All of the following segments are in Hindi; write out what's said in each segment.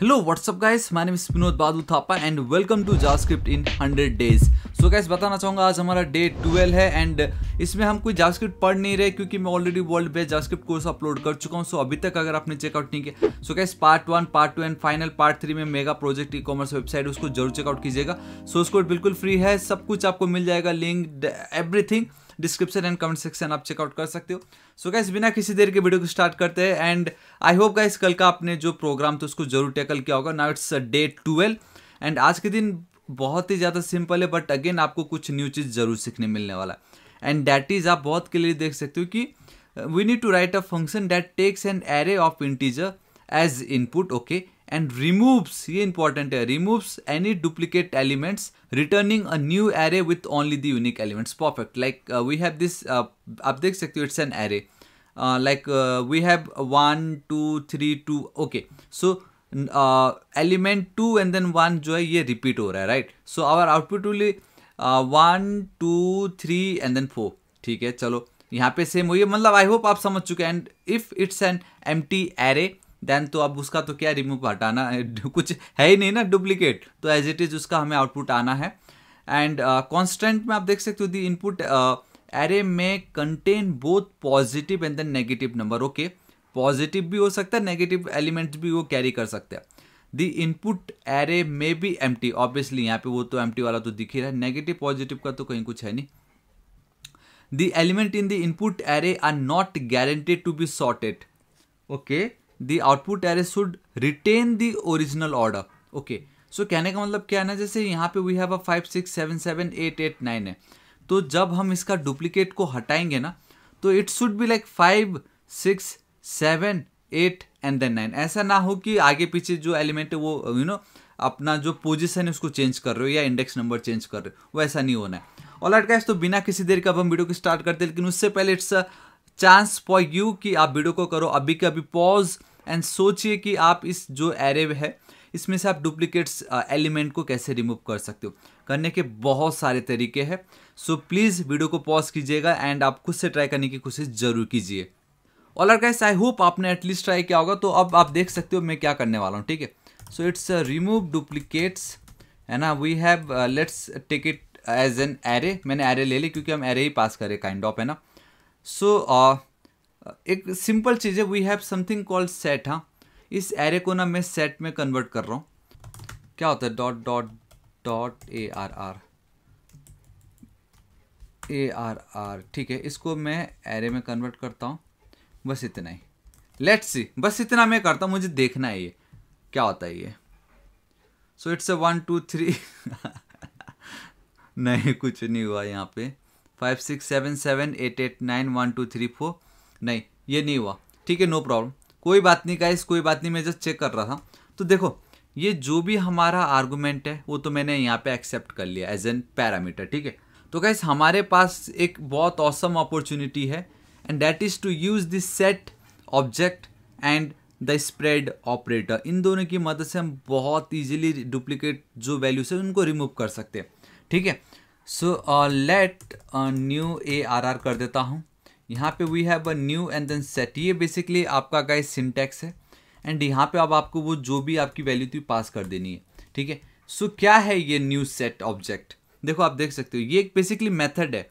hello what's up guys my name is Vinod Badu Thapa and welcome to JavaScript in 100 days so guys बताना चाहूँगा आज हमारा डे 12 है एंड इसमें हम कोई जावास्क्रिप्ट पढ़ नहीं रहे क्योंकि मैं already world best JavaScript course upload कर चुका हूँ सो so अभी तक अगर आपने चेकआउट नहीं किया so guys part one part two and final part three में mega project e commerce website उसको जरूर चेकआउट कीजिएगा सो so उसको बिल्कुल फ्री है सब कुछ आपको मिल जाएगा link everything description and comment section आप चेकआउट कर सकते हो सो so गाइस बिना किसी देर के वीडियो को स्टार्ट करते हैं एंड आई होप गाइस कल का आपने जो प्रोग्राम था उसको जरूर टैकल किया होगा now it's day twelve and आज के दिन बहुत ही ज़्यादा सिंपल है बट अगेन आपको कुछ न्यू चीज़ जरूर सीखने मिलने वाला है एंड डैट इज़ आप बहुत क्लियरली देख सकते हो कि we need to write a function that takes an array of integer as input okay and removes ये इंपॉर्टेंट है removes any duplicate elements returning a new array with only the unique elements perfect like we have this आप देख सकते हो it's an array like we have one two three two okay so element two and then one जो है ये रिपीट हो रहा है right so our output will one two three and then four ठीक है चलो यहाँ पे सेम हुई है मतलब आई होप आप समझ चुके हैं and if it's an empty array then तो अब उसका तो क्या रिमूव हटाना कुछ है ही नहीं ना डुप्लीकेट तो एज इट इज़ उसका हमें आउटपुट आना है एंड कॉन्स्टेंट uh, में आप देख सकते हो दी इनपुट एरे में contain both positive and then negative number okay positive भी हो सकता है नेगेटिव एलिमेंट्स भी वो कैरी कर सकते हैं दी इनपुट एरे में भी एम टी ऑब्वियसली यहाँ पे वो तो एम टी वाला तो दिख ही रहा है नेगेटिव पॉजिटिव का तो कहीं कुछ है नहीं the element in the input array are not guaranteed to be sorted okay the output array should retain the original order okay so कहने का मतलब क्या है ना जैसे यहाँ पे we have a five six seven seven eight eight nine है तो जब हम इसका डुप्लीकेट को हटाएंगे ना तो it should be like five six seven eight and then nine ऐसा ना हो कि आगे पीछे जो एलिमेंट है वो यू you नो know, अपना जो पोजिशन है उसको चेंज कर रहे हो या इंडेक्स नंबर चेंज कर रहे हो वैसा नहीं होना है और गाइस तो बिना किसी देर के अब हम वीडियो को स्टार्ट करते हैं लेकिन उससे पहले it's a chance for you कि आप वीडियो को करो अभी के अभी पॉज एंड सोचिए कि आप इस जो एरे है इसमें से आप डुप्लीकेट्स एलिमेंट uh, को कैसे रिमूव कर सकते हो करने के बहुत सारे तरीके हैं सो प्लीज़ वीडियो को पॉज कीजिएगा एंड आप खुद से ट्राई करने की कोशिश ज़रूर कीजिए all right guys I hope आपने एटलीस्ट ट्राई किया होगा तो अब आप देख सकते हो मैं क्या करने वाला हूँ ठीक है सो इट्स रिमूव डुप्लीकेट्स है ना we have let's take it as an array मैंने एरे ले ली क्योंकि हम एरे ही पास करें काइंड ऑफ है ना सो so, uh, एक सिंपल चीज़ है we have something called set हाँ इस एरे को ना मैं सेट में कन्वर्ट कर रहा हूँ क्या होता है dot dot dot A R R A R R ठीक है इसको मैं एरे में कन्वर्ट करता हूँ बस इतना ही लेट्स सी बस इतना मैं करता हूँ मुझे देखना है ये क्या होता है ये so it's a one two three नहीं कुछ नहीं हुआ यहाँ पे five six seven seven eight eight nine one two three four नहीं ये नहीं हुआ ठीक है नो प्रॉब्लम कोई बात नहीं गाइस कोई बात नहीं मैं जस्ट चेक कर रहा था तो देखो ये जो भी हमारा आर्गूमेंट है वो तो मैंने यहाँ पे एक्सेप्ट कर लिया एज एन पैरामीटर ठीक है तो गाइस हमारे पास एक बहुत औसम अपॉर्चुनिटी है and that is to use this set object and the spread operator इन दोनों की मदद से हम बहुत ईजिली डुप्लीकेट जो वैल्यूज है उनको रिमूव कर सकते हैं ठीक है so let new A R R कर देता हूँ यहाँ पे we have a new and then set ये बेसिकली आपका गाइस सिंटेक्स है एंड यहाँ पे अब आपको वो जो भी आपकी वैल्यू थी पास कर देनी है ठीक है सो क्या है ये न्यू सेट ऑब्जेक्ट देखो आप देख सकते हो ये एक बेसिकली मेथड है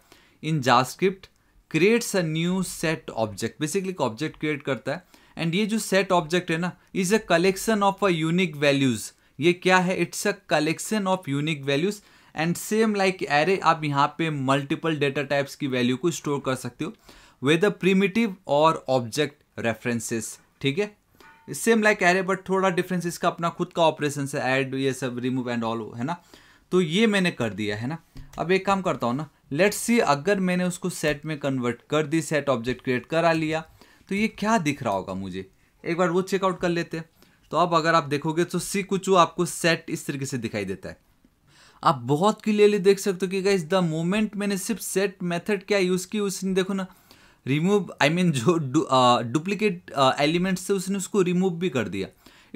in JavaScript creates a new set object basically object create करता है एंड ये जो सेट ऑब्जेक्ट है ना is a collection of a unique values ये क्या है it's a collection of unique values and same like array आप यहाँ पे मल्टीपल डेटा टाइप्स की वैल्यू को स्टोर कर सकते हो वेदर प्रीमिटिव और ऑब्जेक्ट रेफरेंसेस ठीक है सेम लाइक एरे बट थोड़ा डिफरेंस इसका अपना खुद का ऑपरेशन है एड ये सब रिमूव एंड ऑल है ना तो ये मैंने कर दिया है ना अब एक काम करता हूँ ना लेट्स सी अगर मैंने उसको सेट में कन्वर्ट कर दी सेट ऑब्जेक्ट क्रिएट करा लिया तो ये क्या दिख रहा होगा मुझे एक बार वो चेकआउट कर लेते हैं तो अब अगर आप देखोगे तो सी कुछ आपको सेट इस तरीके से दिखाई देता है आप बहुत क्लियरली देख सकते हो कि इस द मोमेंट मैंने सिर्फ सेट मेथड क्या यूज़ की उसने देखो ना रिमूव आई मीन जो डुप्लीकेट एलिमेंट्स uh, uh, थे उसने उसको रिमूव भी कर दिया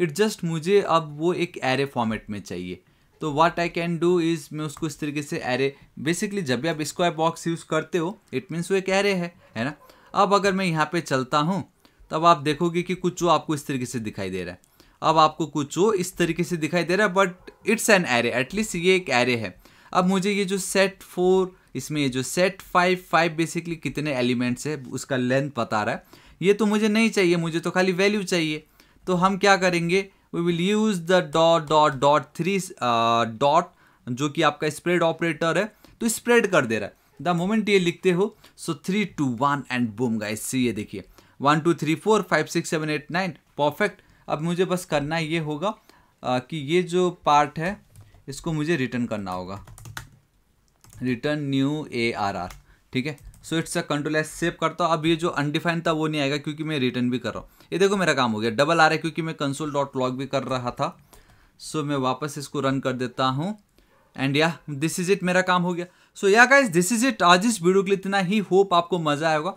इट जस्ट मुझे अब वो एक एरे फॉर्मेट में चाहिए तो what I can do is मैं उसको इस तरीके से एरे बेसिकली जब भी आप स्क्वायर बॉक्स यूज़ करते हो इट मीन्स वो एक एरे है है ना अब अगर मैं यहाँ पे चलता हूँ तब आप देखोगे कि कुछ वो आपको इस तरीके से दिखाई दे रहा है अब आपको कुछ वो इस तरीके से दिखाई दे रहा है but it's an array at least ये एक एरे है अब मुझे ये जो सेट फोर इसमें ये जो सेट फाइव फाइव बेसिकली कितने एलिमेंट्स है उसका लेंथ बता रहा है ये तो मुझे नहीं चाहिए मुझे तो खाली वैल्यू चाहिए तो हम क्या करेंगे we will use the dot dot dot three dot जो कि आपका स्प्रेड ऑपरेटर है तो स्प्रेड कर दे रहा है द मोमेंट ये लिखते हो so three two one and boom guys see ये देखिए one two three four five six seven eight nine perfect अब मुझे बस करना ये होगा आ, uh, कि ये जो पार्ट है इसको मुझे रिटर्न करना होगा return new A R R ठीक है so it's a control S save करता हूँ अब ये जो अनडिफाइन था वो नहीं आएगा क्योंकि मैं रिटर्न भी कर रहा हूँ ये देखो मेरा काम हो गया डबल आ रहा है क्योंकि मैं कंसोल डॉट लॉग भी कर रहा था सो so, मैं वापस इसको रन कर देता हूँ एंड या दिस इज इट मेरा काम हो गया सो yeah guys this is it आज इस वीडियो के लिए इतना ही होप आपको मज़ा आएगा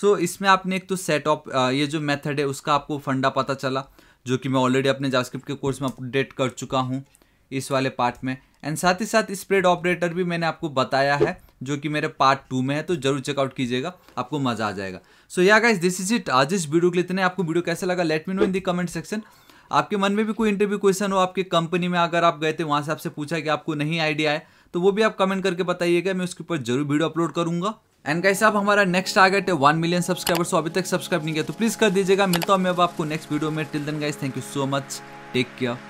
सो so, इसमें आपने एक तो सेट ऑफ ये जो मेथड है उसका आपको फंडा पता चला जो कि मैं ऑलरेडी अपने जास्क्रिप्ट के कोर्स में अपडेट कर चुका हूँ इस वाले पार्ट में एंड साथ ही साथ स्प्रेड ऑपरेटर भी मैंने आपको बताया है जो कि मेरे पार्ट टू में है तो जरूर चेकआउट कीजिएगा आपको मजा आ जाएगा सो या गाइस दिस इज इट आज इस वीडियो के लिए इतने आपको वीडियो कैसा लगा let me know in the comment section आपके मन में भी कोई इंटरव्यू क्वेश्चन हो आपके कंपनी में अगर आप गए थे वहाँ से आपसे पूछा कि आपको नहीं आइडिया है तो वो भी आप कमेंट करके बताइएगा मैं उसके ऊपर जरूर वीडियो अपलोड करूंगा एंड कैसे आप हमारा नेक्स्ट टारगेट है वन मिलियन सब्सक्राइबर सो अभी तक सब्सक्राइब नहीं किया तो प्लीज़ कर दीजिएगा मिलता हूँ मैं अब आपको नेक्स्ट वीडियो में till then guys thank you so much take care